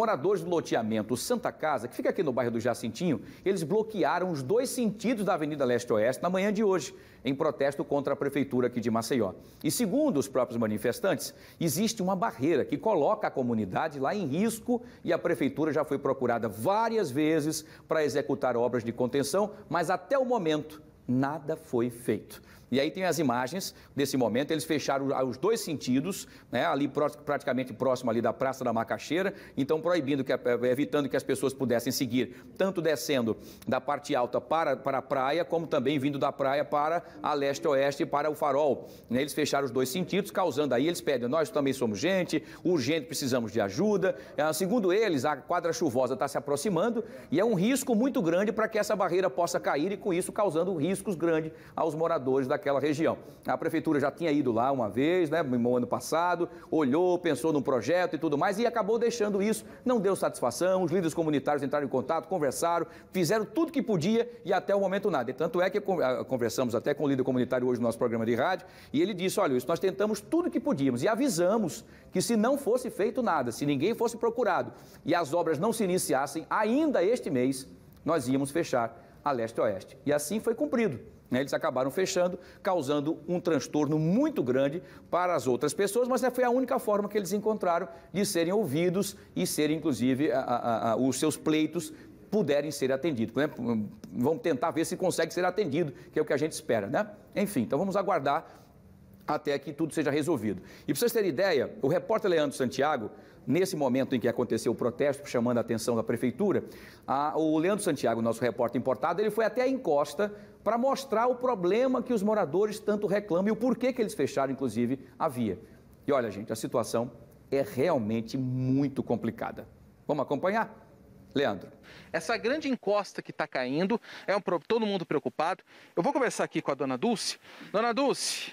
Moradores do loteamento Santa Casa, que fica aqui no bairro do Jacintinho, eles bloquearam os dois sentidos da Avenida Leste-Oeste na manhã de hoje, em protesto contra a prefeitura aqui de Maceió. E segundo os próprios manifestantes, existe uma barreira que coloca a comunidade lá em risco e a prefeitura já foi procurada várias vezes para executar obras de contenção, mas até o momento nada foi feito. E aí tem as imagens desse momento, eles fecharam os dois sentidos, né, ali praticamente próximo ali da Praça da Macaxeira, então proibindo, que, é, evitando que as pessoas pudessem seguir, tanto descendo da parte alta para, para a praia, como também vindo da praia para a leste-oeste, para o farol. Né. Eles fecharam os dois sentidos, causando aí, eles pedem, nós também somos gente, urgente, precisamos de ajuda. Ah, segundo eles, a quadra chuvosa está se aproximando e é um risco muito grande para que essa barreira possa cair e com isso causando riscos grandes aos moradores da daquela região. A prefeitura já tinha ido lá uma vez, né, no ano passado, olhou, pensou num projeto e tudo mais e acabou deixando isso. Não deu satisfação, os líderes comunitários entraram em contato, conversaram, fizeram tudo que podia e até o momento nada. E tanto é que ah, conversamos até com o líder comunitário hoje no nosso programa de rádio e ele disse: olha, isso nós tentamos tudo que podíamos e avisamos que se não fosse feito nada, se ninguém fosse procurado e as obras não se iniciassem ainda este mês, nós íamos fechar a leste-oeste. E assim foi cumprido. Né? Eles acabaram fechando, causando um transtorno muito grande para as outras pessoas, mas né, foi a única forma que eles encontraram de serem ouvidos e serem, inclusive, a, a, a, os seus pleitos puderem ser atendidos. Né? Hum, vamos tentar ver se consegue ser atendido, que é o que a gente espera, né? Enfim, então vamos aguardar até que tudo seja resolvido. E para vocês terem ideia, o repórter Leandro Santiago nesse momento em que aconteceu o protesto, chamando a atenção da prefeitura, a, o Leandro Santiago, nosso repórter importado, ele foi até a encosta para mostrar o problema que os moradores tanto reclamam e o porquê que eles fecharam, inclusive, a via. E olha, gente, a situação é realmente muito complicada. Vamos acompanhar? Leandro. Essa grande encosta que está caindo, é um, todo mundo preocupado. Eu vou conversar aqui com a dona Dulce. Dona Dulce,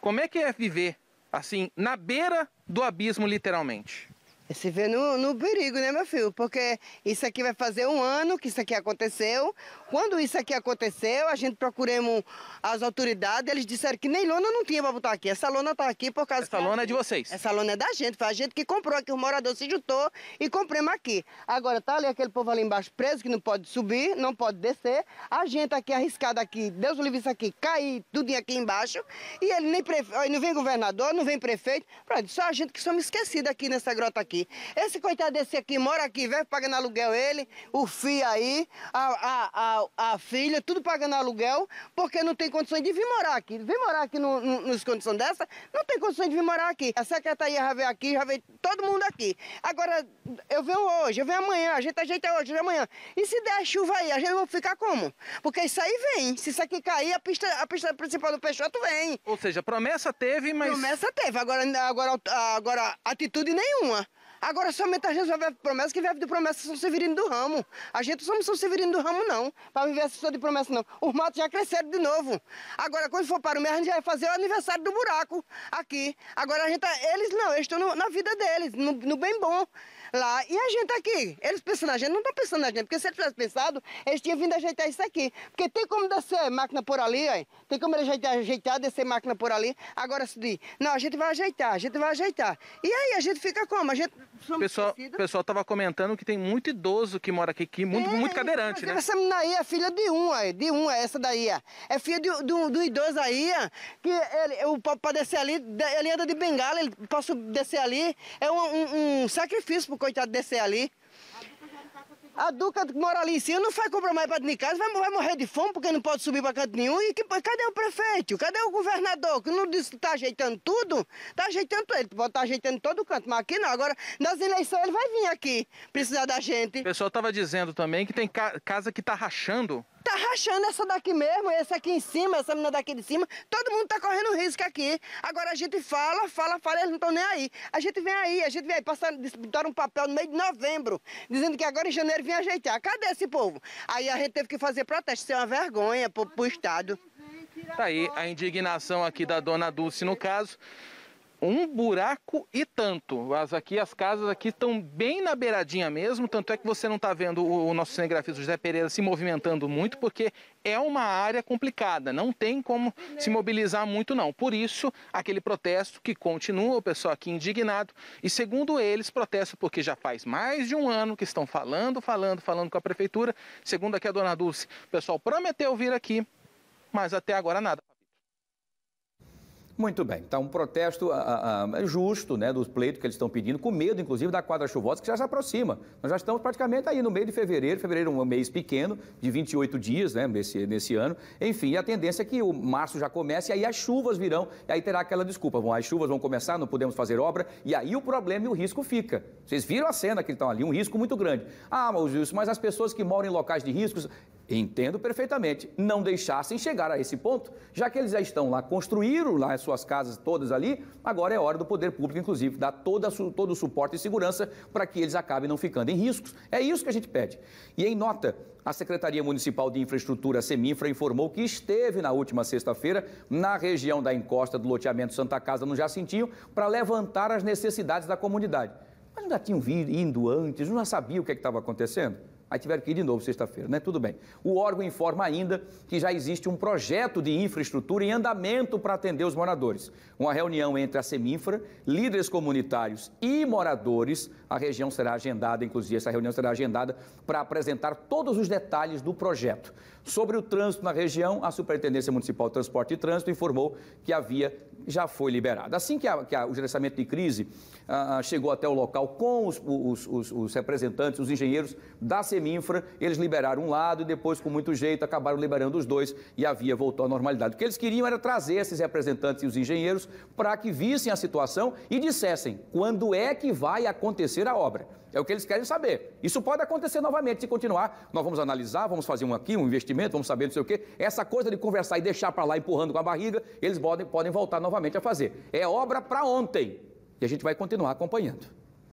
como é que é viver assim, na beira do abismo, literalmente? Se vê no, no, perigo, né, meu filho? Porque isso aqui vai fazer um ano que isso aqui aconteceu. Quando isso aqui aconteceu, a gente procuramos as autoridades, eles disseram que nem lona não tinha para botar aqui. Essa lona tá aqui por causa... Essa lona é de vocês? Essa lona é da gente, foi a gente que comprou aqui, os moradores se juntou e compramos aqui. Agora tá ali aquele povo ali embaixo preso, que não pode subir, não pode descer. A gente aqui arriscada aqui, Deus livre isso aqui, cair tudo aqui embaixo. E ele nem prefe... não vem governador, não vem prefeito. Pronto, só a gente que somos esquecida aqui nessa grota aqui aqui. Esse coitado desse aqui mora aqui, vem pagando aluguel ele, o filho aí, a, a, a, a, filha, tudo pagando aluguel, porque não tem condições de vir morar aqui. Vir morar aqui no, no, nos condições dessa, não tem condições de vir morar aqui. A secretaria já veio aqui, já veio todo mundo aqui. Agora, eu venho hoje, eu venho amanhã, a gente ajeita é hoje, vem é amanhã. E se der chuva aí, a gente vai ficar como? Porque isso aí vem. Se isso aqui cair, a pista, a pista principal do Peixoto vem. Ou seja, promessa teve, mas. Promessa teve, agora, agora, agora atitude nenhuma. Agora somente a gente só vive de promessa, que vive de promessa São Severino do Ramo. A gente somos São Severino do Ramo, não, para viver essa história de promessa, não. Os matos já cresceram de novo. Agora, quando for para o mês, a gente vai fazer o aniversário do buraco aqui. Agora, a gente, tá, eles não, eles estão no, na vida deles, no, no bem bom lá e a gente aqui. Eles pensam na gente, não estão tá pensando na gente, porque se eles tivessem pensado, eles tinham vindo ajeitar isso aqui. Porque tem como descer máquina por ali, ó, tem como ajeitar, ajeitar, descer máquina por ali. Agora se diz, não, a gente vai ajeitar, a gente vai ajeitar. E aí a gente fica como? A gente pessoal, O pessoal estava comentando que tem muito idoso que mora aqui, que muito, é, muito cadeirante, né? Essa menina aí é filha de um, aí, de um, é essa daí. É filha de, de, de um idoso aí, que ele, o para descer ali, ele anda de bengala, ele posso descer ali, é um, um, um sacrifício coitado coitado descer ali. A Duca que mora ali em cima não vai comprar mais para dentro de casa, vai, vai, morrer de fome porque não pode subir para canto nenhum. E que, cadê o prefeito? Cadê o governador? Que não disse que está ajeitando tudo? Está ajeitando ele, pode tá ajeitando todo canto, mas aqui não. Agora, nas eleições ele vai vir aqui precisar da gente. O pessoal tava dizendo também que tem ca casa que está rachando. Tá rachando essa daqui mesmo, essa aqui em cima, essa menina daqui de cima. Todo mundo tá correndo risco aqui. Agora a gente fala, fala, fala, eles não estão nem aí. A gente vem aí, a gente vem aí, passar, disputar um papel no meio de novembro, dizendo que agora em janeiro vem ajeitar. Cadê esse povo? Aí a gente teve que fazer protesto, isso é uma vergonha pro, pro Estado. Tá aí a indignação aqui da dona Dulce no caso um buraco e tanto. As, aqui, as casas aqui estão bem na beiradinha mesmo, tanto é que você não está vendo o, o nosso cinegrafista José Pereira se movimentando muito, porque é uma área complicada, não tem como se mobilizar muito não. Por isso, aquele protesto que continua, o pessoal aqui indignado, e segundo eles, protesto porque já faz mais de um ano que estão falando, falando, falando com a prefeitura. Segundo aqui a dona Dulce, o pessoal prometeu vir aqui, mas até agora nada. Muito bem. Então, um protesto a, ah, a, ah, ah, é justo, né, do pleito que eles estão pedindo, com medo, inclusive, da quadra chuvosa, que já se aproxima. Nós já estamos praticamente aí no meio de fevereiro. Fevereiro é um mês pequeno, de 28 dias, né, nesse, nesse ano. Enfim, a tendência é que o março já comece, e aí as chuvas virão, e aí terá aquela desculpa. Bom, as chuvas vão começar, não podemos fazer obra, e aí o problema e o risco fica. Vocês viram a cena que estão ali, um risco muito grande. Ah, mas, mas as pessoas que moram em locais de riscos entendo perfeitamente, não deixassem chegar a esse ponto, já que eles já estão lá, construíram lá as suas casas todas ali, agora é hora do poder público, inclusive, dar toda, todo o suporte e segurança para que eles acabem não ficando em riscos. É isso que a gente pede. E em nota, a Secretaria Municipal de Infraestrutura, Seminfra, informou que esteve na última sexta-feira na região da encosta do loteamento Santa Casa, no Jacintinho, para levantar as necessidades da comunidade. Mas não já tinham vindo, indo antes, não já sabia o que é estava acontecendo? Aí tiveram que ir de novo sexta-feira, né? Tudo bem. O órgão informa ainda que já existe um projeto de infraestrutura em andamento para atender os moradores. Uma reunião entre a Seminfra, líderes comunitários e moradores. A região será agendada, inclusive, essa reunião será agendada para apresentar todos os detalhes do projeto. Sobre o trânsito na região, a Superintendência Municipal de Transporte e Trânsito informou que havia já foi liberada. Assim que, a, que a, o gerenciamento de crise ah, ah, chegou até o local com os, os, os, os, representantes, os engenheiros da Seminfra, eles liberaram um lado e depois, com muito jeito, acabaram liberando os dois e a via voltou à normalidade. O que eles queriam era trazer esses representantes e os engenheiros para que vissem a situação e dissessem quando é que vai acontecer a obra. É o que eles querem saber. Isso pode acontecer novamente se continuar. Nós vamos analisar, vamos fazer um aqui, um investimento, vamos saber não sei o quê. Essa coisa de conversar e deixar para lá empurrando com a barriga, eles podem, podem voltar novamente a fazer. É obra para ontem. E a gente vai continuar acompanhando.